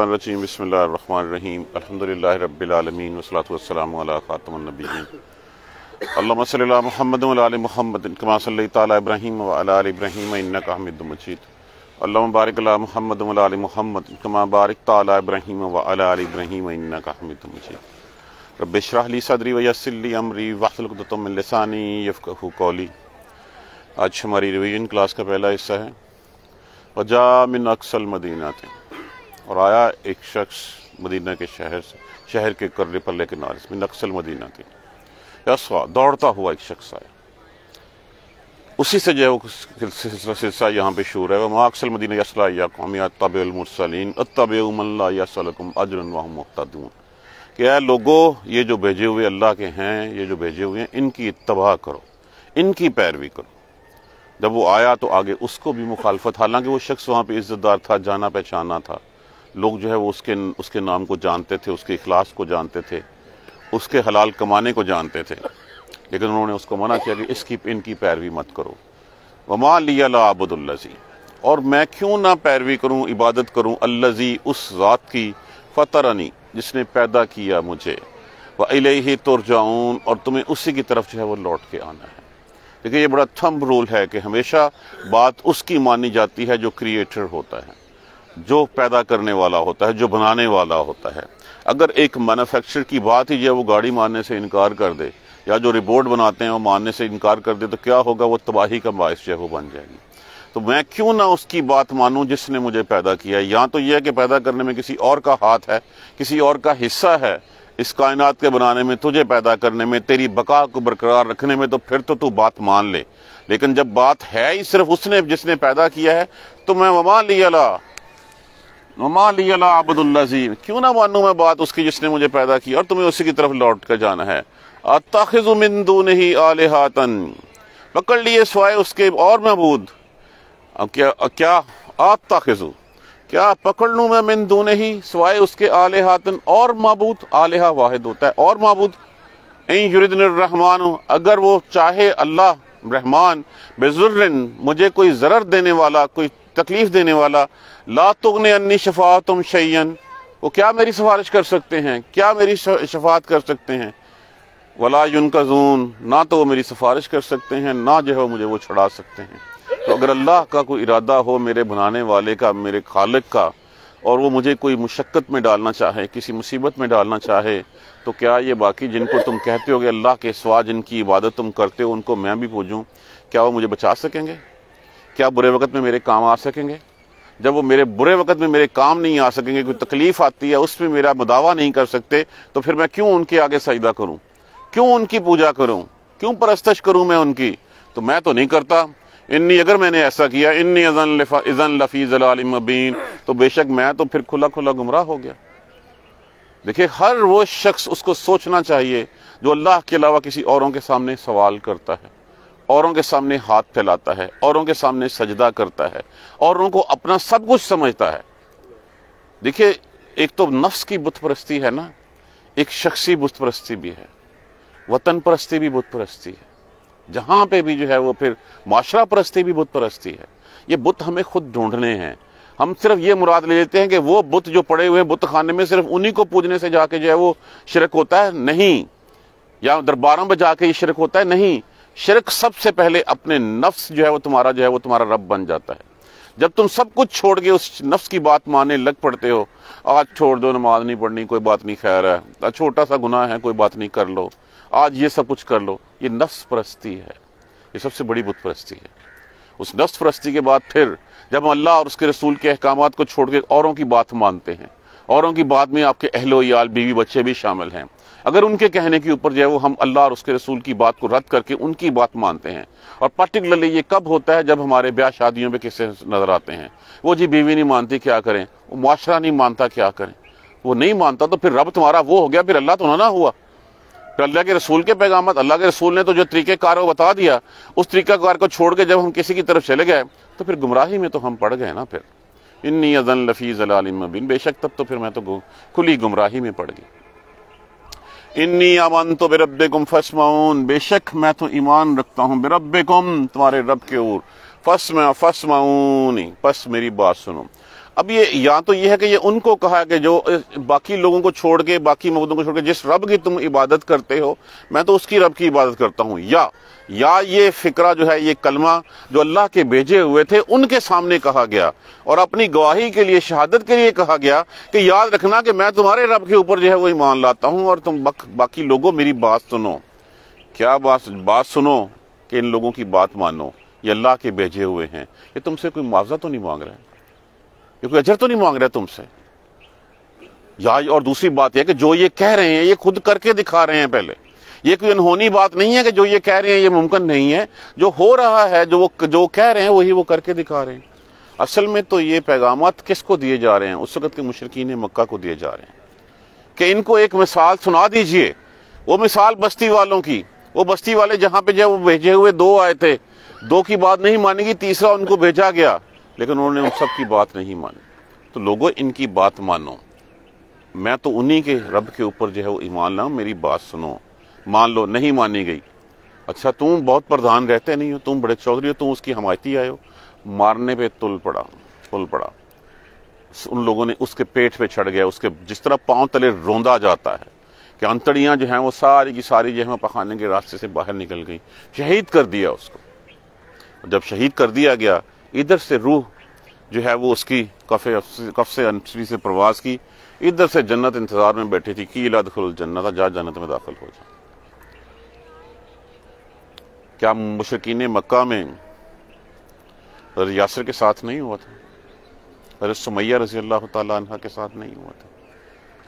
रजीम बसमीम अलहमदिल्ला रबालमीन वसलातम अल्लाम महमद महमद कमा महमद महमद बारक सदरी वसली अमरी आज हमारी रिवीजन क्लास का पहला हिस्सा है वजा मिन अक्सल मदीना थे और आया एक शख्स मदीना के शहर से शहर के कर्रे पल्ले के नारे में नक्सल मदीना के यसवा दौड़ता हुआ एक शख्स आया उसी से जो है वो सिलसिला यहाँ पे शूर है वह अक्सल मदीना यसला या कौमिया तबमरसलिन तब अजरन वाह मुख्तून कि यार लोगो ये जो भेजे हुए अल्लाह के हैं ये जो भेजे हुए हैं इनकी इतबा करो इनकी पैरवी करो जब वो आया तो आगे उसको भी मुखालफत हालांकि वो शख्स वहाँ पे इज्जतदार था जाना पहचाना था लोग जो है वो उसके उसके नाम को जानते थे उसके अखलास को जानते थे उसके हलाल कमाने को जानते थे लेकिन उन्होंने उसको मना किया कि इसकी इनकी पैरवी मत करो वमा लिया आबदुल्लजी और मैं क्यों ना पैरवी करूं इबादत करूं अल्लजी उस ज़ात की फ़तरनी जिसने पैदा किया मुझे व तुर तुरजाऊन और तुम्हें उसी की तरफ जो है वो लौट के आना है देखिए ये बड़ा थम रूल है कि हमेशा बात उसकी मानी जाती है जो क्रिएटर होता है जो पैदा करने वाला होता है जो बनाने वाला होता है अगर एक मैनुफेक्चर की बात ही जो वो गाड़ी मानने से इनकार कर दे या जो रिपोर्ट बनाते हैं वो मानने से इनकार कर दे तो क्या होगा वो तबाही का बायस जो है वो बन जाएगी तो मैं क्यों ना उसकी बात मानूं जिसने मुझे पैदा किया है या तो यह है कि पैदा करने में किसी और का हाथ है किसी और का हिस्सा है इस कायनात के बनाने में तुझे पैदा करने में तेरी बका को बरकरार रखने में तो फिर तो तू बात मान ले लेकिन जब बात है ही सिर्फ उसने जिसने पैदा किया है तो मैं वमा लिया क्यों ना मानू मैं बात उसकी जिसने मुझे पैदा की और तुम्हें उसी की तरफ लौट कर जाना है अतखजुमिंदू नहीं आलहातन पकड़ लिए सवाए उसके और महबूद क्या क्या क्या पकड़ लू मैं मिन दून ही सवाए उसके आले हाथन और मबूद आलहा वाहिद होता है और महबूद रहमान अगर वो चाहे अल्लाह रहमान बेजुर्रन मुझे कोई ज़रर देने वाला कोई तकलीफ़ देने वाला ला तुगन अन्नी शफा तुम शैन वो क्या मेरी सिफारिश कर सकते हैं क्या मेरी शफात कर सकते हैं वला का जून ना तो वो मेरी सिफारिश कर सकते हैं ना जो है मुझे वो छुड़ा सकते हैं तो अगर अल्लाह का कोई इरादा हो मेरे बनाने वाले का मेरे खालक का और वो मुझे कोई मुशक्क़त में डालना चाहे किसी मुसीबत में डालना चाहे तो क्या ये बाकी जिनको तुम कहते हो कि अल्लाह के स्वाद जिनकी इबादत तुम करते हो उनको मैं भी पूजूँ क्या वो मुझे बचा सकेंगे क्या बुरे वक्त में मेरे काम आ सकेंगे जब वो मेरे बुरे वक्त में मेरे काम नहीं आ सकेंगे कोई तकलीफ आती है उसमें मेरा मुदावा नहीं कर सकते तो फिर मैं क्यों उनके आगे सजदा करूं क्यों उनकी पूजा करूं क्यों परस्तश करूं मैं उनकी तो मैं तो नहीं करता इन्नी अगर मैंने ऐसा किया इन्नी अजन इजन लफी जलाल मबीन तो बेशक मैं तो फिर खुला खुला गुमराह हो गया देखिये हर वो शख्स उसको सोचना चाहिए जो अल्लाह के अलावा किसी औरों के सामने सवाल करता है औरों के सामने हाथ फैलाता है औरों के सामने सजदा करता है औरों को अपना सब कुछ समझता है देखिए एक तो नफ्स की बुत परस्ती है ना एक शख्सी बुत परस्ती भी है वतन परस्ती भी बुत परस्ती है जहाँ पे भी जो है वो फिर माशरा परस्ती भी बुत परस्ती है ये बुत हमें खुद ढूंढने हैं हम सिर्फ ये मुराद ले लेते हैं कि वो बुत जो पड़े हुए हैं बुत खाने में सिर्फ उन्हीं को पूजने से जाके जो है वो शिरक होता है नहीं या दरबारों पर जाके ये शिरक होता है नहीं शिरक सबसे पहले अपने नफ्स जो है वो तुम्हारा जो है वो तुम्हारा रब बन जाता है जब तुम सब कुछ छोड़ के उस नफ्स की बात मानने लग पड़ते हो आज छोड़ दो नमाज नहीं पढ़नी कोई बात नहीं खैर है छोटा सा गुनाह है कोई बात नहीं कर लो आज ये सब कुछ कर लो ये नफ्स परस्ती है ये सबसे बड़ी बुत परस्ती है उस नफ्स परस्ती के बाद फिर जब अल्लाह और उसके रसूल के अहकाम को छोड़ के औरों की बात मानते हैं औरों की बात में आपके अहलो याल बीवी बच्चे भी शामिल हैं अगर उनके कहने के ऊपर जो है वो हम अल्लाह और उसके रसूल की बात को रद्द करके उनकी बात मानते हैं और पर्टिकुलरली ये कब होता है जब हमारे ब्याह शादियों में किस्से नज़र आते हैं वो जी बीवी नहीं मानती क्या करें वो माशरा नहीं मानता क्या करें वो नहीं मानता तो फिर रब तुम्हारा वो हो गया फिर अल्लाह तो ना हुआ फिर अल्लाह के रसूल के पैगाम अल्लाह के रसूल ने तो जो तरीक़ेकार वो बता दिया उस तरीक़ाकार को छोड़ के जब हम किसी की तरफ चले गए तो फिर गुमराही में तो हम पड़ गए ना फिर इन्नी अजन लफी जलालिम बिन बेशक तब तो फिर मैं तो खुली गुमराही में पड़ गई इन्नी अमन तो बेरबे गुम फसमाउन बेशक मैं तो ईमान रखता हूँ बेरब गुम तुम्हारे रब के ओर फस फसमाउन बस मेरी बात सुनो अब ये या तो ये है कि ये उनको कहा कि जो बाकी लोगों को छोड़ के बाकी मबूदों को छोड़ के जिस रब की तुम इबादत करते हो मैं तो उसकी रब की इबादत करता हूँ या या ये फिक्रा जो है ये कलमा जो अल्लाह के भेजे हुए थे उनके सामने कहा गया और अपनी गवाही के लिए शहादत के लिए कहा गया कि याद रखना कि मैं तुम्हारे रब के ऊपर जो है वो ईमान लाता हूँ और तुम बक, बाकी लोगों मेरी बात सुनो क्या बात बात सुनो कि इन लोगों की बात मानो ये अल्लाह के भेजे हुए हैं ये तुमसे कोई मुआवजा तो नहीं मांग रहे हैं ये कोई अजर तो नहीं मांग रहे तुमसे या और दूसरी बात यह कि जो ये कह रहे हैं ये खुद करके दिखा रहे हैं पहले ये कोई अनहोनी बात नहीं है कि जो ये कह रहे हैं ये मुमकिन नहीं है जो हो रहा है जो वो जो कह रहे हैं वही वो करके दिखा रहे हैं असल में तो ये पैगाम किसको दिए जा रहे हैं उस वक्त के मुशरकिन मक्का को दिए जा रहे हैं कि इनको एक मिसाल सुना दीजिए वो मिसाल बस्ती वालों की वो बस्ती वाले जहाँ पे जो भेजे हुए दो आए थे दो की बात नहीं मानेगी तीसरा उनको भेजा गया लेकिन उन्होंने उन सब की बात नहीं मानी तो लोगों इनकी बात मानो मैं तो उन्हीं के रब के ऊपर जो है वो ईमान लाऊ मेरी बात सुनो मान लो नहीं मानी गई अच्छा तुम बहुत प्रधान रहते नहीं हो तुम बड़े चौधरी हो तुम उसकी हमायती आयो मारने पे तुल पड़ा तुल पड़ा उन लोगों ने उसके पेट पे चढ़ गया उसके जिस तरह पांव तले रोंदा जाता है कि अंतड़ियां जो हैं वो सारी की सारी जो है पखाने के रास्ते से बाहर निकल गई शहीद कर दिया उसको जब शहीद कर दिया गया इधर से रूह जो है वो उसकी कफ़े कफ से अंतरी से प्रवास की इधर से जन्नत इंतज़ार में बैठी थी कि इला दखल जन्नत जा जन्नत में दाखिल हो जा क्या मुशकिन मक्का में यासर के साथ नहीं हुआ था अरे सुमैया रजी अल्लाह तह के साथ नहीं हुआ था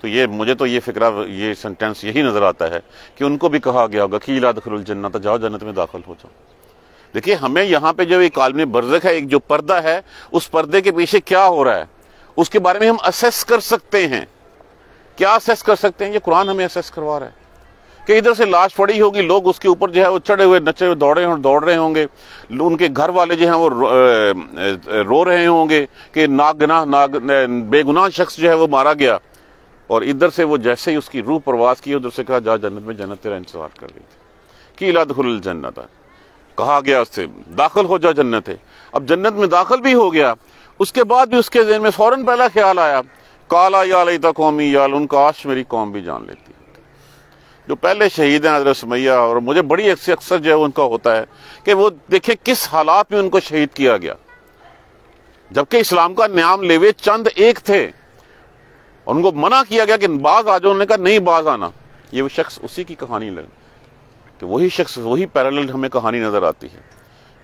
तो ये मुझे तो ये फिक्रा ये सेंटेंस यही नज़र आता है कि उनको भी कहा गया होगा कि इला दखल जन्नत जाओ जन्नत में दाखिल हो जाओ देखिए हमें यहाँ पे जो एक आलमी बर्जक है एक जो पर्दा है उस पर्दे के पीछे क्या हो रहा है उसके बारे में हम असेस कर सकते हैं क्या असेस कर सकते हैं ये कुरान हमें असेस करवा रहा है कि इधर से लाश पड़ी होगी लोग उसके ऊपर जो है वो चढ़े हुए नचे हुए दौड़े और दौड़ रहे होंगे उनके घर वाले जो हैं वो रो, रहे होंगे कि नागना नाग बेगुनाह शख्स जो है वो मारा गया और इधर से वो जैसे ही उसकी रूह प्रवास की उधर से कहा जा जन्नत में जन्नत तेरा इंतजार कर रही थी कि इलादुल जन्नत कहा गया उससे दाखिल हो जाओ जन्नत है अब जन्नत में दाखिल भी हो गया उसके बाद भी उसके जहन में फ़ौरन पहला ख्याल आया काला या लता कौमी याल उन काश मेरी कौम भी जान लेती जो पहले शहीद हैं हजरत सुमैया और मुझे बड़ी अक्सर जो है उनका होता है कि वो देखे किस हालात में उनको शहीद किया गया जबकि इस्लाम का न्याम ले हुए चंद एक थे उनको मना किया गया कि बाज आ जाओ उन्होंने कहा नहीं बाज आना ये वो शख्स उसी की कहानी लगे कि वही शख्स वही पैरल हमें कहानी नज़र आती है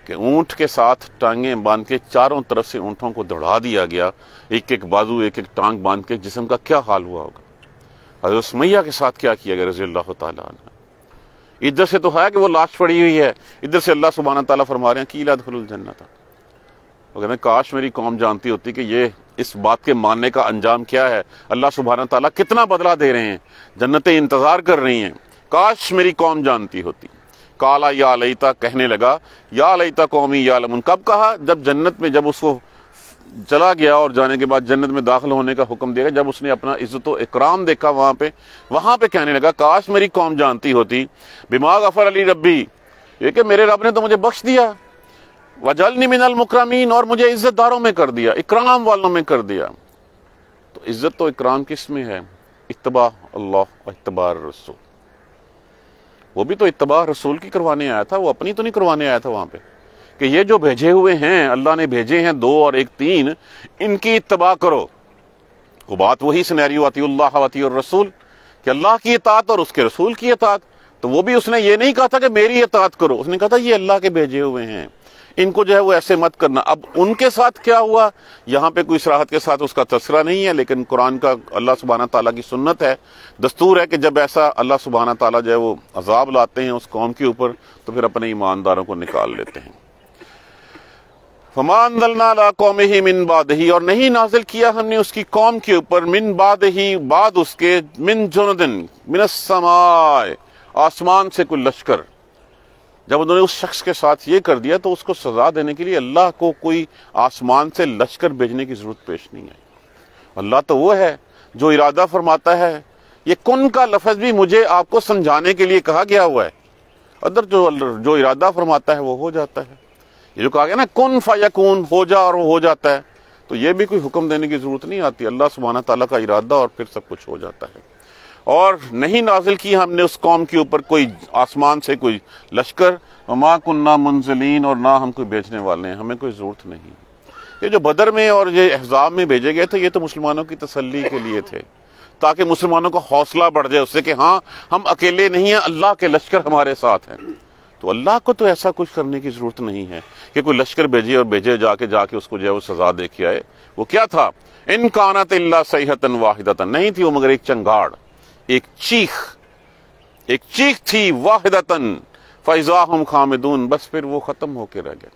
कि ऊँट के साथ टांगें बांध के चारों तरफ से ऊँटों को दौड़ा दिया गया एक एक बाजू एक एक टांग बांध के जिसम का क्या हाल हुआ होगा हजरतमैया के साथ क्या किया गया रजी अल्लाह इधर से तो है कि वो लाश पड़ी हुई है इधर से अल्लाह सुबहाना तला फरमा रहे हैं कीला था वो कहते काश मेरी कौम जानती होती कि ये इस बात के मानने का अंजाम क्या है अल्लाह सुबहाना तला कितना बदला दे रहे हैं जन्नतें इंतज़ार कर रही हैं काश मेरी कौम जानती होती काला या लईता कहने लगा या लईता कौमी या लमन कब कहा जब जन्नत में जब उसको चला गया और जाने के बाद जन्नत में दाखिल होने का हुक्म दिया जब उसने अपना इज्जत इकराम देखा वहां पे वहां पे कहने लगा काश मेरी कौम जानती होती बिमाग अफर अली रबी ये कि मेरे रब ने तो मुझे बख्श दिया वजल निमिनल मुकरमीन और मुझे इज्जतदारों में कर दिया इकराम वालों में कर दिया तो इज्जत तो इकराम किस में है इतबा अल्लाह इतबार रसूल वो भी तो इतबा रसूल की करवाने आया था वो अपनी तो नहीं करवाने आया था वहां पे कि ये जो भेजे हुए हैं अल्लाह ने भेजे हैं दो और एक तीन इनकी इतबा करो वो बात वही सुनहरी आती अल्लाह आती और रसूल कि अल्लाह की इतात और उसके रसूल की इतात तो वो भी उसने ये नहीं कहा था कि मेरी इतात करो उसने कहा था ये अल्लाह के भेजे हुए हैं इनको जो है वो ऐसे मत करना अब उनके साथ क्या हुआ यहाँ पे कोई सराहत के साथ उसका तस्करा नहीं है लेकिन कुरान का अल्लाह सुबहाना तला की सुन्नत है दस्तूर है कि जब ऐसा अल्लाह सुबहाना तला जो है वो अजाब लाते हैं उस कौम के ऊपर तो फिर अपने ईमानदारों को निकाल लेते हैं फमान दलना कौम ही मिन बाद ही और नहीं नाजिल किया हमने उसकी कौम के ऊपर मिन बाद ही बाद उसके मिन जुनदिन मिनसमाय आसमान से कोई लश्कर जब उन्होंने उस शख्स के साथ ये कर दिया तो उसको सजा देने के लिए अल्लाह को कोई आसमान से लश्कर भेजने की ज़रूरत पेश नहीं आई अल्लाह तो वो है जो इरादा फरमाता है ये कुन का लफज भी मुझे आपको समझाने के लिए कहा गया हुआ है अदर जो जो इरादा फरमाता है वो हो जाता है ये जो कहा गया ना कन कुन हो जा और वो हो जाता है तो ये भी कोई हुक्म देने की ज़रूरत नहीं आती अल्लाह सुबहाना तला का इरादा और फिर सब कुछ हो जाता है और नहीं नाजिल की हमने उस कौम के ऊपर कोई आसमान से कोई लश्कर माँ को ना मुंजलिन और ना हम कोई बेचने वाले हैं हमें कोई ज़रूरत नहीं ये जो बदर में और ये एहजाब में भेजे गए थे ये तो मुसलमानों की तसल्ली के लिए थे ताकि मुसलमानों का हौसला बढ़ जाए उससे कि हाँ हम अकेले नहीं हैं अल्लाह के लश्कर हमारे साथ हैं तो अल्लाह को तो ऐसा कुछ करने की ज़रूरत नहीं है कि कोई लश्कर भेजे और भेजे जाके जाके उसको जो है वो सज़ा दे के आए वो क्या था इनकानत सहीहतन वाहिदतन नहीं थी वो मगर एक चंगाड़ एक चीख एक चीख थी वाहिदतन हम खामिदून बस फिर वो ख़त्म होके रह गया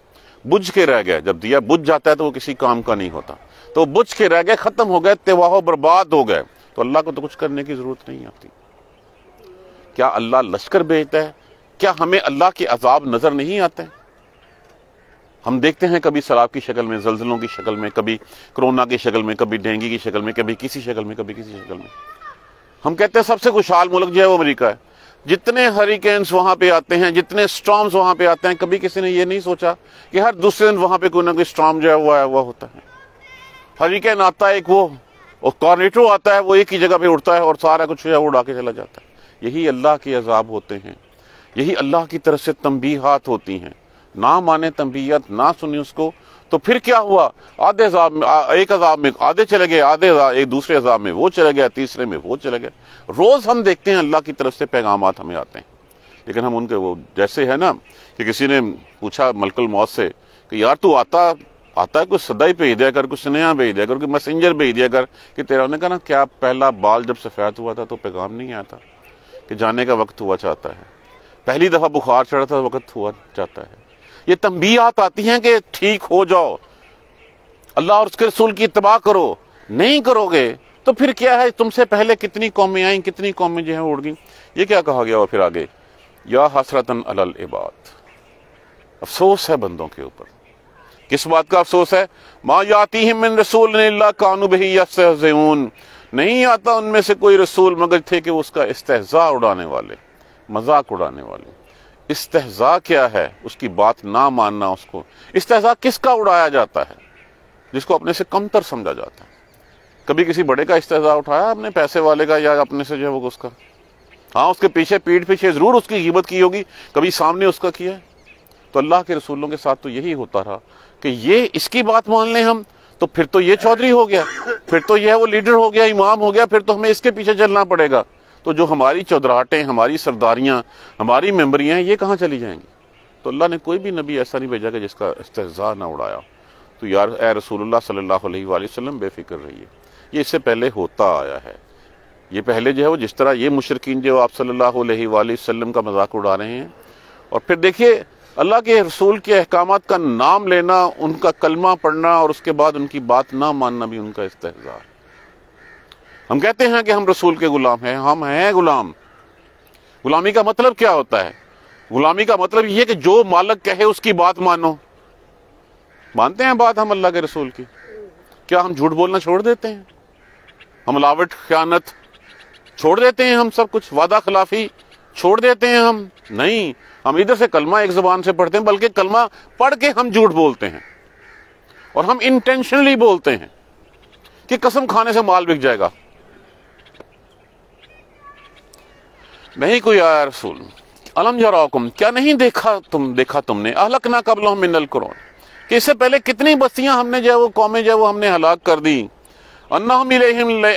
बुझ के रह गया जब दिया बुझ जाता है तो वो किसी काम का नहीं होता तो बुझ के रह गए ख़त्म हो गए तेवाह बर्बाद हो गए तो अल्लाह को तो कुछ करने की ज़रूरत नहीं आती क्या अल्लाह लश्कर भेजता है क्या हमें अल्लाह के अजाब नज़र नहीं आते हम देखते हैं कभी शराब की शक्ल में जलजलों की शक्ल में कभी कोरोना की शक्ल में कभी डेंगू की शक्ल में कभी किसी शक्ल में कभी किसी शक्ल में हम कहते हैं सबसे खुशहाल मुल्क जो है वो अमेरिका है जितने हरिकेन्स वहां पे आते हैं जितने स्टॉम्स वहां पे आते हैं कभी किसी ने ये नहीं सोचा कि हर दूसरे दिन वहां पे कोई ना कोई स्टॉम जो है वो आया हुआ होता है हरिकेन आता है एक वो और कॉर्नेटो आता है वो एक ही जगह पे उड़ता है और सारा कुछ जो है उड़ा के चला जाता है यही अल्लाह के अजाब होते हैं यही अल्लाह की तरफ से तंबीहात होती हैं ना माने तंबीयत ना सुने उसको तो फिर क्या हुआ आधे अजाब में एक अजाब में आधे चले गए आधे एक दूसरे अजाब में वो चले गया तीसरे में वो चले गए रोज हम देखते हैं अल्लाह की तरफ से पैगाम हमें आते हैं लेकिन हम उनके वो जैसे है ना कि किसी ने पूछा मलकुल मौत से कि यार तू आता आता है कुछ सदाई भेज दिया कर कुछ स्नेहा भेज दिया कर कुछ मैसेंजर भेज दिया कर कि तेरा उन्होंने कहा ना क्या पहला बाल जब सफ़ेद हुआ था तो पैगाम नहीं आया था कि जाने का वक्त हुआ चाहता है पहली दफ़ा बुखार चढ़ा था वक्त हुआ चाहता है ये तंबीयात आती हैं कि ठीक हो जाओ अल्लाह और उसके रसूल की इतबा करो नहीं करोगे तो फिर क्या है तुमसे पहले कितनी कौमें आई कितनी कौमें जो हैं उड़ गई ये क्या कहा गया और फिर आगे या हसरतन अल इबाद अफसोस है बंदों के ऊपर किस बात का अफसोस है माँ है मिन रसूल कानूब यजून नहीं आता उनमें से कोई रसूल मगर थे कि उसका इस्तेजा उड़ाने वाले मजाक उड़ाने वाले इस्तेजा क्या है उसकी बात ना मानना उसको इस्तेजा किसका उड़ाया जाता है जिसको अपने से कमतर समझा जाता है कभी किसी बड़े का इस्तेजा उठाया अपने पैसे वाले का या अपने से जो है वो उसका हाँ उसके पीछे पीठ पीछे ज़रूर उसकी हिम्मत की होगी कभी सामने उसका किया है तो अल्लाह के रसूलों के साथ तो यही होता रहा कि ये इसकी बात मान लें हम तो फिर तो ये चौधरी हो गया फिर तो यह वो लीडर हो गया इमाम हो गया फिर तो हमें इसके पीछे चलना पड़ेगा तो जो हमारी चौधराहटें हमारी सरदारियाँ हमारी मेमरियाँ ये कहाँ चली जाएंगी तो अल्लाह ने कोई भी नबी ऐसा नहीं भेजा कि जिसका इस्तेजा ना उड़ाया तो यार ए रसूल सल्लल्लाहु अलैहि वसल्लम बेफिक्र रहिए ये इससे पहले होता आया है ये पहले जो है वो जिस तरह ये मुशरकिन जो आप सल्लल्लाहु अलैहि वसल्लम का मजाक उड़ा रहे हैं और फिर देखिए अल्लाह के रसूल के अहकाम का नाम लेना उनका कलमा पढ़ना और उसके बाद उनकी बात ना मानना भी उनका है हम कहते हैं कि हम रसूल के गुलाम हैं हम हैं गुलाम गुलामी का मतलब क्या होता है गुलामी का मतलब यह है कि जो मालक कहे उसकी बात मानो मानते हैं बात हम अल्लाह के रसूल की क्या हम झूठ बोलना छोड़ देते हैं हम लावट ख्यानत छोड़ देते हैं हम सब कुछ वादा खिलाफी छोड़ देते हैं हम नहीं हम इधर से कलमा एक जबान से पढ़ते हैं बल्कि कलमा पढ़ के हम झूठ बोलते हैं और हम इंटेंशनली बोलते हैं कि कसम खाने से माल बिक जाएगा नहीं कोई आया रसूल अलम जराकुम क्या नहीं देखा तुम देखा तुमने अहलक ना कबल मिनल करोन कि इससे पहले कितनी बस्तियां हमने जो है वो कौमें जो है वो हमने हलाक कर दी अन्नाजून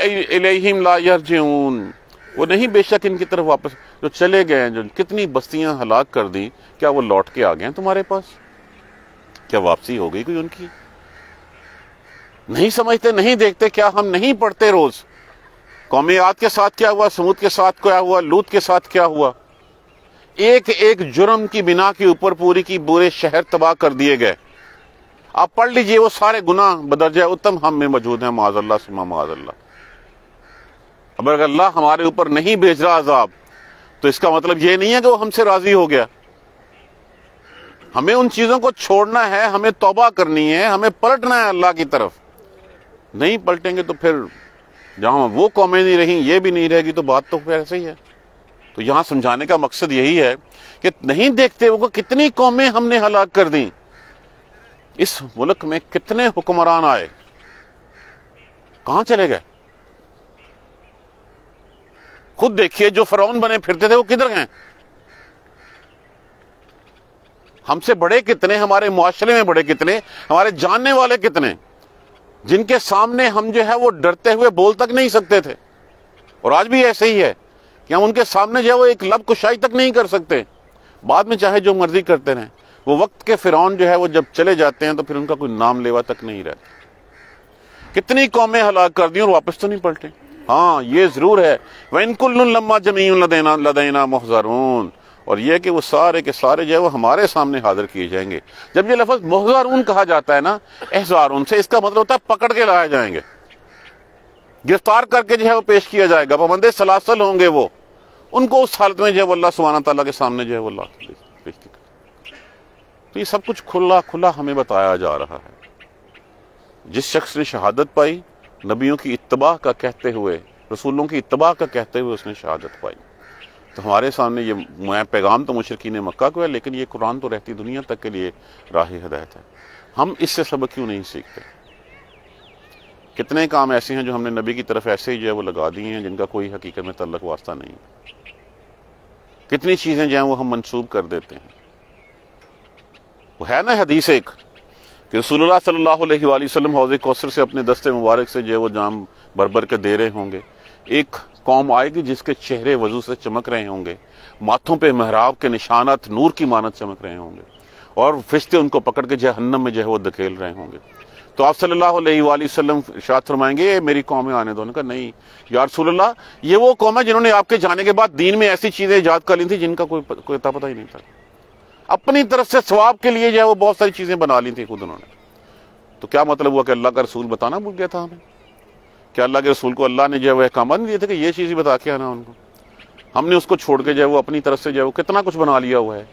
वो नहीं बेशक इनकी तरफ वापस जो चले गए हैं जो कितनी बस्तियां हलाक कर दी क्या वो लौट के आ गए हैं तुम्हारे पास क्या वापसी हो गई कोई उनकी नहीं समझते नहीं देखते क्या हम नहीं पढ़ते रोज़ कौमियात याद के साथ क्या हुआ समूद के साथ क्या हुआ लूत के साथ क्या हुआ एक एक जुर्म की बिना के ऊपर पूरी की पूरे शहर तबाह कर दिए गए आप पढ़ लीजिए वो सारे गुना बदरजा उत्तम हम में मौजूद हैं माजल्ला सुमा माजल्ला अब अगर अल्लाह हमारे ऊपर नहीं भेज रहा अजाब तो इसका मतलब ये नहीं है कि वो हमसे राजी हो गया हमें उन चीज़ों को छोड़ना है हमें तोबा करनी है हमें पलटना है अल्लाह की तरफ नहीं पलटेंगे तो फिर जहाँ वो कौमें नहीं रहीं ये भी नहीं रहेगी तो बात तो ऐसे ही है तो यहाँ समझाने का मकसद यही है कि नहीं देखते वो कितनी कौमें हमने हलाक कर दी इस मुल्क में कितने हुक्मरान आए कहां चले गए खुद देखिए जो फरौन बने फिरते थे वो किधर गए हमसे बड़े कितने हमारे मुआशरे में बड़े कितने हमारे जानने वाले कितने जिनके सामने हम जो है वो डरते हुए बोल तक नहीं सकते थे और आज भी ऐसे ही है कि हम उनके सामने जो है वो एक लब कुशाई तक नहीं कर सकते बाद में चाहे जो मर्जी करते रहे वो वक्त के फिरौन जो है वो जब चले जाते हैं तो फिर उनका कोई नाम लेवा तक नहीं रहता कितनी कौमें हलाक कर दी और वापस तो नहीं पलटे हाँ ये जरूर है वह इनकुल जमीन लदेना लदेना मोहजरून और ये कि वो सारे के सारे जो है वो हमारे सामने हाजिर किए जाएंगे जब ये लफज उन कहा जाता है ना उन से इसका मतलब होता है पकड़ के लाए जाएंगे गिरफ्तार करके जो है वो पेश किया जाएगा पाबंदे सलासल होंगे वो उनको उस हालत में जो है वो अल्लाह सुबहाना तला के सामने जो है वो अल्लाह पेश तो ये सब कुछ खुला खुला हमें बताया जा रहा है जिस शख्स ने शहादत पाई नबियों की इतबा का कहते हुए रसूलों की इतबा का कहते हुए उसने शहादत पाई तो हमारे सामने ये मैं पैगाम तो मुशरकिन मक्का को है लेकिन ये कुरान तो रहती दुनिया तक के लिए राह हदायत है हम इससे सबक क्यों नहीं सीखते कितने काम ऐसे हैं जो हमने नबी की तरफ ऐसे ही जो है वो लगा दिए हैं जिनका कोई हकीकत में तल्लक वास्ता नहीं कितनी चीज़ें जो हैं वो हम मनसूब कर देते हैं वो है ना हदीस एक कि रसूलुल्लाह सल्लल्लाहु अलैहि वसल्लम हौज कौसर से अपने दस्ते मुबारक से जो है वो जाम भर भर के दे रहे होंगे एक कौम आएगी जिसके चेहरे वजू से चमक रहे होंगे माथों पे महराब के निशानात नूर की मानत चमक रहे होंगे और फिश्ते उनको पकड़ के जहन्नम में जो है वो धकेल रहे होंगे तो आप सल्लल्लाहु अलैहि वसल्लम इरशाद फरमाएंगे ये मेरी है आने दो का नहीं या रसूलुल्लाह ये वो कौम है जिन्होंने आपके जाने के बाद दीन में ऐसी चीज़ें ईजाद कर ली थी जिनका कोई कोई पता ही नहीं था अपनी तरफ से स्वाब के लिए जो है वो बहुत सारी चीज़ें बना ली थी खुद उन्होंने तो क्या मतलब हुआ कि अल्लाह का रसूल बताना भूल गया था हमें कि अल्लाह के रसूल को अल्लाह ने जो है वह कामन दिए थे कि ये चीज़ ही बता के आना उनको हमने उसको छोड़ के जो है वो अपनी तरफ से जो है वो कितना कुछ बना लिया हुआ है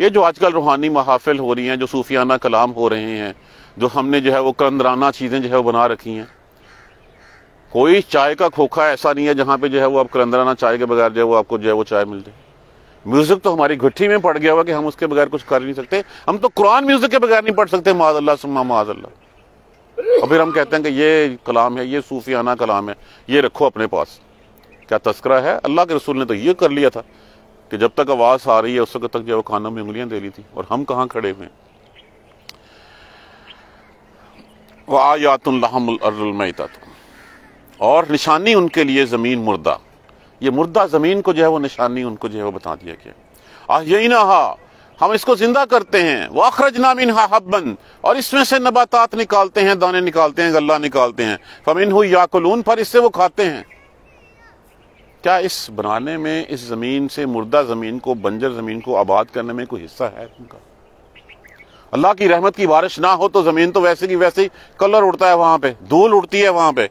ये जो आजकल रूहानी महाफिल हो रही हैं जो सूफियाना कलाम हो रहे हैं जो हमने जो है वो कंदराना चीज़ें जो है वो बना रखी हैं कोई चाय का खोखा ऐसा नहीं है जहाँ पे जो है वो आप कलंदराना चाय के बगैर जो है वो आपको जो है वो चाय मिल जाए म्यूज़िक तो हमारी घुट्ठी में पड़ गया हुआ कि हम उसके बगैर कुछ कर नहीं सकते हम तो कुरान म्यूज़िक के बगैर नहीं पढ़ सकते माजल्ला सुमा अल्लाह और फिर हम कहते हैं कि ये कलाम है ये सूफियाना कलाम है ये रखो अपने पास क्या तस्करा है अल्लाह के रसूल ने तो ये कर लिया था कि जब तक आवाज़ आ रही है उस वक्त तक जो खाना में उंगलियां दे ली थी और हम कहाँ खड़े हुए आयातुल्लाहमत और निशानी उनके लिए ज़मीन मुर्दा ये मुर्दा ज़मीन को जो है वो निशानी उनको जो है वो बता दिया गया आ यही ना हा हम इसको जिंदा करते हैं वो अखरज नामिन हब्बन और इसमें से नबातात निकालते हैं दाने निकालते हैं गल्ला निकालते हैं फमिन हुई याकुलून पर इससे वो खाते हैं क्या इस बनाने में इस ज़मीन से मुर्दा ज़मीन को बंजर ज़मीन को आबाद करने में कोई हिस्सा है उनका अल्लाह की रहमत की बारिश ना हो तो ज़मीन तो वैसे की वैसे ही कलर उड़ता है वहां पे धूल उड़ती है वहां पे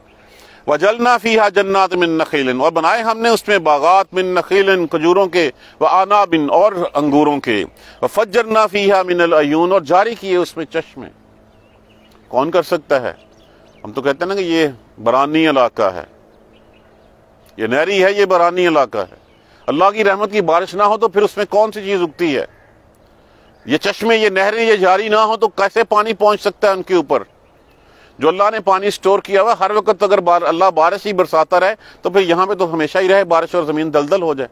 वजलना फ़ीहा जन्नात मिन नखीलन और बनाए हमने उसमें बागात मिन नखीलन खजूरों के व आना बिन और अंगूरों के व फजरना फ़ीहा मिनलयून और जारी किए उसमें चश्मे कौन कर सकता है हम तो कहते हैं ना कि ये बरानी इलाका है ये नहरी है ये बरानी इलाका है अल्लाह की रहमत की बारिश ना हो तो फिर उसमें कौन सी चीज़ उगती है ये चश्मे ये नहरें ये जारी ना हो तो कैसे पानी पहुंच सकता है उनके ऊपर जो अल्लाह ने पानी स्टोर किया हुआ हर वक्त अगर बार, अल्लाह बारिश ही बरसाता रहे तो फिर यहाँ पे तो हमेशा ही रहे बारिश और ज़मीन दलदल हो जाए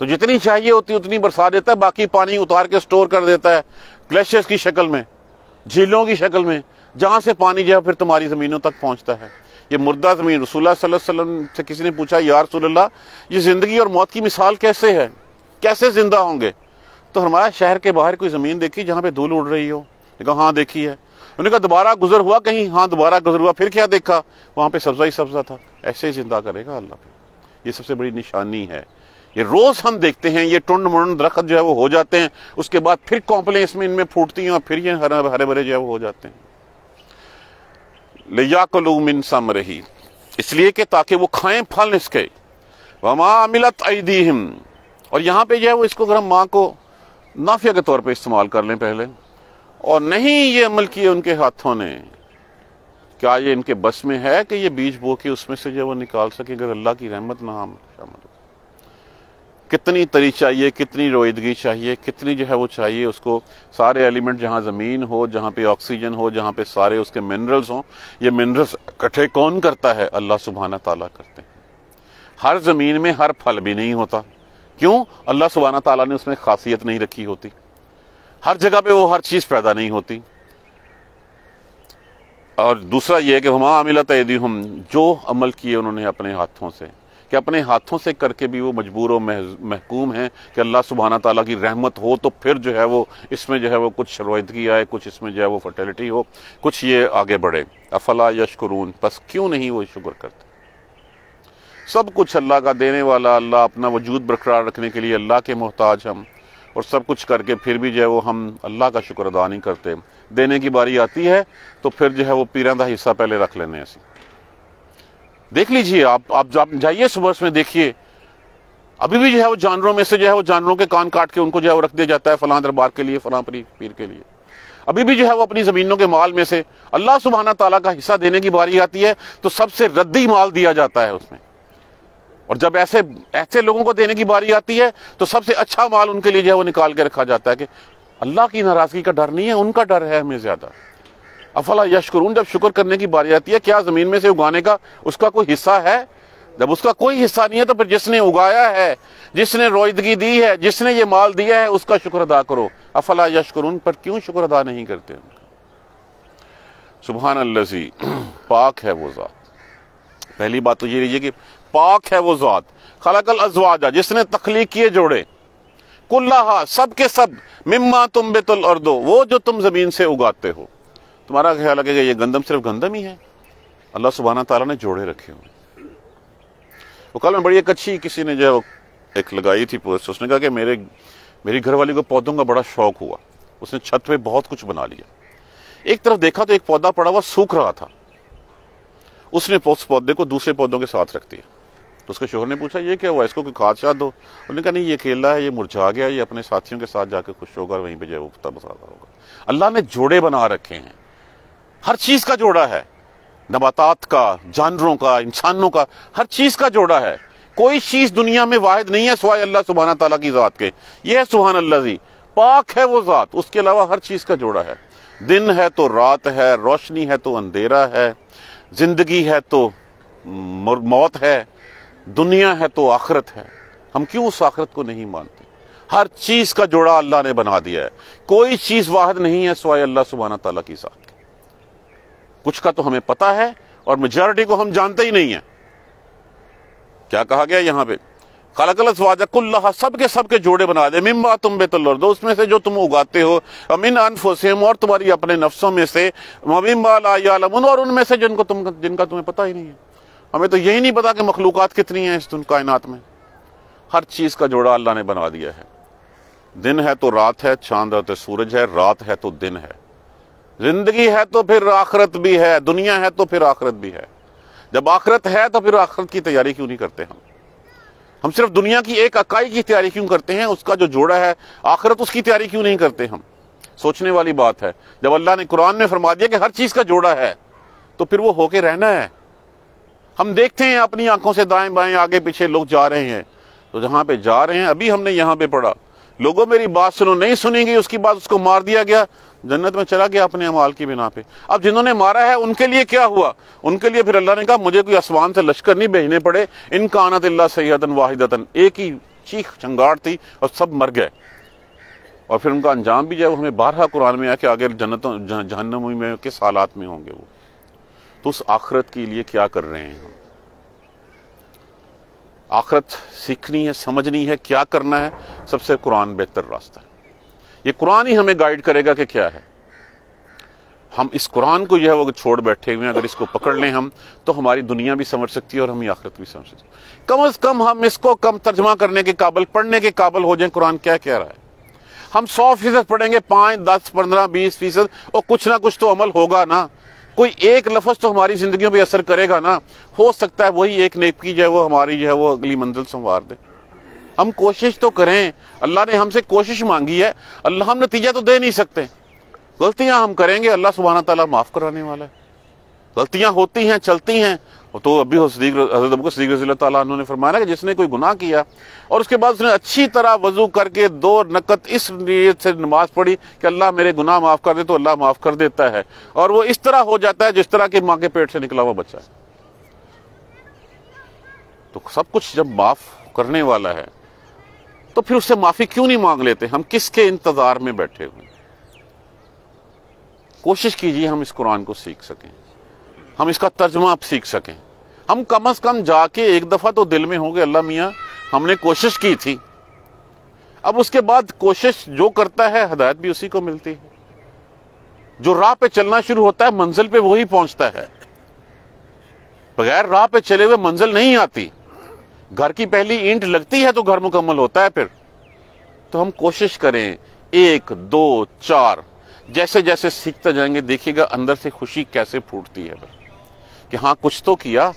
तो जितनी चाहिए होती उतनी बरसा देता है बाकी पानी उतार के स्टोर कर देता है ग्लेशियर्स की शक्ल में झीलों की शक्ल में जहाँ से पानी जो है फिर तुम्हारी ज़मीनों तक पहुंचता है ये मुर्दा ज़मीन रसूल से किसी ने पूछा यार रसोल्ला ये ज़िंदगी और मौत की मिसाल कैसे है कैसे ज़िंदा होंगे तो हमारा शहर के बाहर कोई ज़मीन देखी जहाँ पे धूल उड़ रही हो देखो हाँ देखी है उन्होंने कहा दोबारा गुजर हुआ कहीं हाँ दोबारा गुजर हुआ फिर क्या देखा वहाँ पे सब्जा ही सब्जा था ऐसे ही जिंदा करेगा अल्लाह ये सबसे बड़ी निशानी है ये रोज हम देखते हैं ये टुंड मुंड दरखत जो है वो हो जाते हैं उसके बाद फिर कॉम्पलें इसमें इनमें फूटती हैं और फिर ये हरे हरे भरे जो है वो हो जाते हैं लिया इन सम रही इसलिए कि ताकि वो खाएं फल इसके वमा मिलत ऐदीहिम और यहाँ पे जो है वो इसको अगर हम माँ को नाफिया के तौर पे इस्तेमाल कर लें पहले और नहीं ये अमल किए उनके हाथों ने क्या ये इनके बस में है कि ये बीज बो के उसमें से जो वो निकाल सके अगर अल्लाह की रहमत ना हम शामिल कितनी तरी चाहिए कितनी रोइदगी चाहिए कितनी जो है वो चाहिए उसको सारे एलिमेंट जहाँ ज़मीन हो जहाँ पे ऑक्सीजन हो जहाँ पे सारे उसके मिनरल्स हों ये मिनरल्स इकट्ठे कौन करता है अल्लाह सुबहाना ताला करते हैं हर ज़मीन में हर फल भी नहीं होता क्यों अल्लाह सुबहाना ताला ने उसमें खासियत नहीं रखी होती हर जगह पे वो हर चीज़ पैदा नहीं होती और दूसरा ये है कि हम आमिला तयदी हम जो अमल किए उन्होंने अपने हाथों से कि अपने हाथों से करके भी वो मजबूर और महकूम हैं कि अल्लाह सुबहाना ताली की रहमत हो तो फिर जो है वो इसमें जो है वो कुछ शरदगी आए कुछ इसमें जो है वो फर्टेलिटी हो कुछ ये आगे बढ़े अफला यशकरून बस क्यों नहीं वो शुक्र करते सब कुछ अल्लाह का देने वाला अल्लाह अपना वजूद बरकरार रखने के लिए अल्लाह के मोहताज हम और सब कुछ करके फिर भी जो है वो हम अल्लाह का शुक्र अदा नहीं करते देने की बारी आती है तो फिर जो है वो पीर का हिस्सा पहले रख लेने ऐसी देख लीजिए आप आप, जाइए सुबह में देखिए अभी भी जो है वो जानवरों में से जो है वो जानवरों के कान काट के उनको जो है वो रख दिया जाता है फलां दरबार के लिए फलां परी पीर के लिए अभी भी जो है वो अपनी ज़मीनों के माल में से अल्लाह सुबहाना तला का हिस्सा देने की बारी आती है तो सबसे रद्दी माल दिया जाता है उसमें और जब ऐसे ऐसे लोगों को देने की बारी आती है तो सबसे अच्छा माल उनके लिए जो है वो निकाल के रखा जाता है कि अल्लाह की नाराज़गी का डर नहीं है उनका डर है हमें ज़्यादा अफला यशकरून जब शुक्र करने की बारी आती है क्या ज़मीन में से उगाने का उसका कोई हिस्सा है जब उसका कोई हिस्सा नहीं है तो फिर जिसने उगाया है जिसने रोइदगी दी है जिसने ये माल दिया है उसका शुक्र अदा करो अफला यशकरून पर क्यों शुक्र अदा नहीं करते सुबहान अल्लाजी पाक है वो जहा पहली बात तो ये लीजिए कि पाक है वो ज़ात खलकल अजवाजा जिसने तखलीक किए जोड़े कुल्लाहा सब के सब मिम्मा तुम बेतुल और दो वो जो तुम ज़मीन से उगाते हो तुम्हारा ख्याल लगेगा ये गंदम सिर्फ गंदम ही है अल्लाह सुबहाना तला ने जोड़े रखे हुए वो कल में बड़ी एक अच्छी किसी ने जो है एक लगाई थी पोस्ट उसने कहा कि मेरे मेरी घरवाली को पौधों का बड़ा शौक हुआ उसने छत पे बहुत कुछ बना लिया एक तरफ देखा तो एक पौधा पड़ा हुआ सूख रहा था उसने उस पौधे को दूसरे पौधों के साथ रख दिया तो उसके शोहर ने पूछा ये क्या हुआ इसको कोई खाद शाद दो उन्होंने कहा नहीं ये खेल रहा है ये मुरझा गया ये अपने साथियों के साथ जाकर खुश होगा वहीं पर जो उगता मसाला होगा अल्लाह ने जोड़े बना रखे हैं हर चीज़ का जोड़ा है नबातात का जानवरों का इंसानों का हर चीज़ का जोड़ा है कोई चीज़ दुनिया में वाहिद नहीं है सवाए अल्लाह सुबहाना तला की ज़ात के ये है सुबहान अल्लाह जी पाक है वो ज़ात उसके अलावा हर चीज़ का जोड़ा है दिन है तो रात है रोशनी है तो अंधेरा है ज़िंदगी है तो मौत है दुनिया है तो आखरत है हम क्यों उस आखरत को नहीं मानते हर चीज़ का जोड़ा अल्लाह ने बना दिया है कोई चीज़ वाहद नहीं है सवाई अल्लाह सुबहाना तला की साथ कुछ का तो हमें पता है और मेजॉरिटी को हम जानते ही नहीं है क्या कहा गया यहाँ पे खलकल्लाजा सब सबके सब के जोड़े बना दे मिम्बा तुम दो उसमें से जो तुम उगाते हो अमिन अनफोसिम और तुम्हारी अपने नफ्सों में से ममिम्बा लायालमन और उनमें से जिनको तुम जिनका तुम्हें पता ही नहीं है हमें तो यही नहीं पता कि मखलूकत कितनी हैं इस दिन कायनात में हर चीज़ का जोड़ा अल्लाह ने बना दिया है दिन है तो रात है चांद है तो सूरज है रात है तो दिन है जिंदगी है तो फिर आखरत भी है दुनिया है तो फिर आखरत भी है जब आखरत है तो फिर आखरत की तैयारी क्यों नहीं करते हम हम सिर्फ दुनिया की एक अकाई की तैयारी क्यों करते हैं उसका जो जोड़ा है आखरत उसकी तैयारी क्यों नहीं करते हम सोचने वाली बात है जब अल्लाह ने कुरान में फरमा दिया कि हर चीज़ का जोड़ा है तो फिर वो होके रहना है हम देखते हैं अपनी आंखों से दाएं बाएं आगे पीछे लोग जा रहे हैं तो जहां पे जा रहे हैं अभी हमने यहाँ पे पढ़ा लोगों मेरी बात सुनो नहीं सुनेंगे उसकी बात उसको मार दिया गया जन्नत में चला गया अपने अमाल की बिना पे अब जिन्होंने मारा है उनके लिए क्या हुआ उनके लिए फिर अल्लाह ने कहा मुझे कोई आसमान से लश्कर नहीं भेजने पड़े इनका कानत सैदन वाहिदतन एक ही चीख चंगार थी और सब मर गए और फिर उनका अंजाम भी जो हमें बारह कुरान में आके आगे जन्नत जहनमी में किस हालात में होंगे वो तो उस आखरत के लिए क्या कर रहे हैं हम आखरत सीखनी है समझनी है क्या करना है सबसे कुरान बेहतर रास्ता है ये कुरान ही हमें गाइड करेगा कि क्या है हम इस कुरान को यह वो छोड़ बैठे हुए हैं अगर इसको पकड़ लें हम तो हमारी दुनिया भी समझ सकती है और हमें आखिरत भी समझ सकती है कम अज कम हम इसको कम तर्जमा करने के काबल पढ़ने के काबल हो जाए कुरान क्या कह रहा है हम सौ फीसद पढ़ेंगे पांच दस पंद्रह बीस फीसद और कुछ ना कुछ तो अमल होगा ना कोई एक लफ्ज तो हमारी जिंदगी पर असर करेगा ना हो सकता है वही एक नेकी जो है वो हमारी जो है वो अगली मंजिल संवार दे हम कोशिश तो करें अल्लाह ने हमसे कोशिश मांगी है अल्लाह हम नतीजा तो दे नहीं सकते गलतियां हम करेंगे अल्लाह सुबहाना तला माफ़ कराने वाला है गलतियां होती हैं चलती हैं तो अभी सदीक हजरत अबू सदीक रजी तुम ने फरमाया कि जिसने कोई गुनाह किया और उसके बाद उसने अच्छी तरह वजू करके दो नकत इस नीयत से नमाज पढ़ी कि अल्लाह मेरे गुनाह माफ़ कर दे तो अल्लाह माफ़ कर देता है और वो इस तरह हो जाता है जिस तरह की माँ के पेट से निकला हुआ बच्चा है तो सब कुछ जब माफ़ करने वाला है तो फिर उससे माफ़ी क्यों नहीं मांग लेते हम किसके इंतज़ार में बैठे हुए कोशिश कीजिए हम इस कुरान को सीख सकें हम इसका तर्जमा आप सीख सकें हम कम अज़ कम जाके एक दफ़ा तो दिल में होंगे अल्लाह मियाँ हमने कोशिश की थी अब उसके बाद कोशिश जो करता है हदायत भी उसी को मिलती है जो राह पे चलना शुरू होता है मंजिल पे वही पहुंचता है बगैर राह पे चले हुए मंजिल नहीं आती घर की पहली ईंट लगती है तो घर मुकम्मल होता है फिर तो हम कोशिश करें एक दो चार जैसे जैसे सीखते जाएंगे देखिएगा अंदर से खुशी कैसे फूटती है भाई कि हाँ कुछ तो किया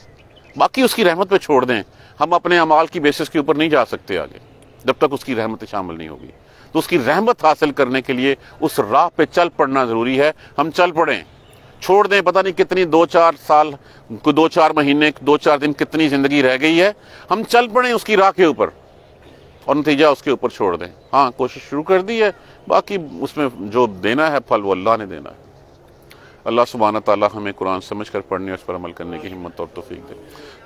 बाकी उसकी रहमत पे छोड़ दें हम अपने अमाल की बेसिस के ऊपर नहीं जा सकते आगे जब तक उसकी रहमत शामिल नहीं होगी तो उसकी रहमत हासिल करने के लिए उस राह पे चल पड़ना ज़रूरी है हम चल पड़ें छोड़ दें पता नहीं कितनी दो चार साल दो चार महीने दो चार दिन कितनी ज़िंदगी रह गई है हम चल पड़ें उसकी राह के ऊपर और नतीजा उसके ऊपर छोड़ दें हाँ कोशिश शुरू कर दी है बाकी उसमें जो देना है फल वो अल्लाह ने देना है अल्लाह सुबहाना ताली हमें कुरान समझ कर पढ़ने और उस पर अमल करने की हिम्मत और तोफ़ी दे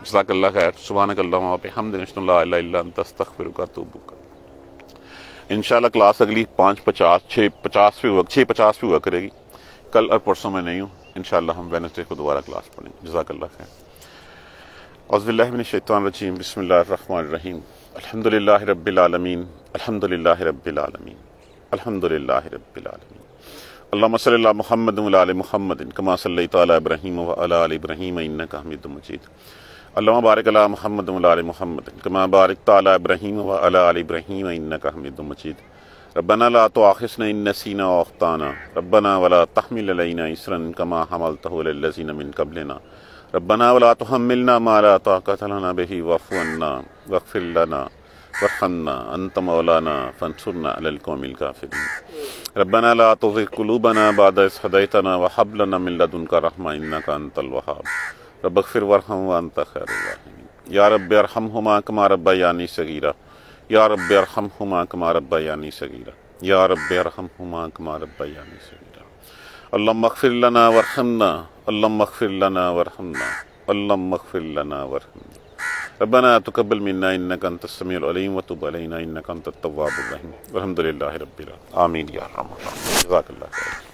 जसाकल्ला खैर सुबहानकल्ला वहाँ पर हम दस्तखिर का तोबू का इन क्लास अगली पाँच पचास छः पचास भी हुआ छः पचास भी हुआ करेगी कल और परसों में नहीं हूँ इन हम वेनसडे को दोबारा क्लास पढ़ेंगे जजाकल्ला खैर अज़बिल्लाशैतरजीम बसमीम अलहमदिल्ला रबालमीन अलहमदिल्ला रबालमीन अलहमदिल्ला रबालमीन अल्लाम सल महमद महमद कमा सल तब्राहीम वब्राहीम इन्न का हमिद मजीद अल्लाह बारक महमद महमद कमा बारक तब्राहीम वब्राहीम इन्न का हमिद मजीद रबना ला तो आखिसन नसीना वख्ताना रबना वला तहमिलना इसरन कमा हमल तहलजीन मिन कबलना रबना वला तो हम मिलना माला ताकतना बही वफ़ना वफ़िलना वखन्ना अनतमौलाना फ़नसुरना अलकौमिल काफिर रबना ला तुज़िग कुलूबना बाद इस हदैतना व हब लना मिन लदुनका रहमा इन्नका अंतल वहाब रब अगफिर वरहम व अंत खैर या रब अरहमहुमा कमा रब्बयानी सगीरा या रब अरहमहुमा कमा रब्बयानी सगीरा या रब अरहमहुमा कमा रब्बयानी सगीरा अल्लाह मगफिर लना वरहमना अल्लाह मगफिर लना वरहमना अल्लाह मगफिर लना वरहमना रबना तकबल मन्ना इन्नक अंत समीर अलीम व तुब अलैना इन्नक अंत तव्वाबुर रहीम अल्हम्दुलिल्लाह रब्बिल आमीन या रहमान जजाकल्लाह खैर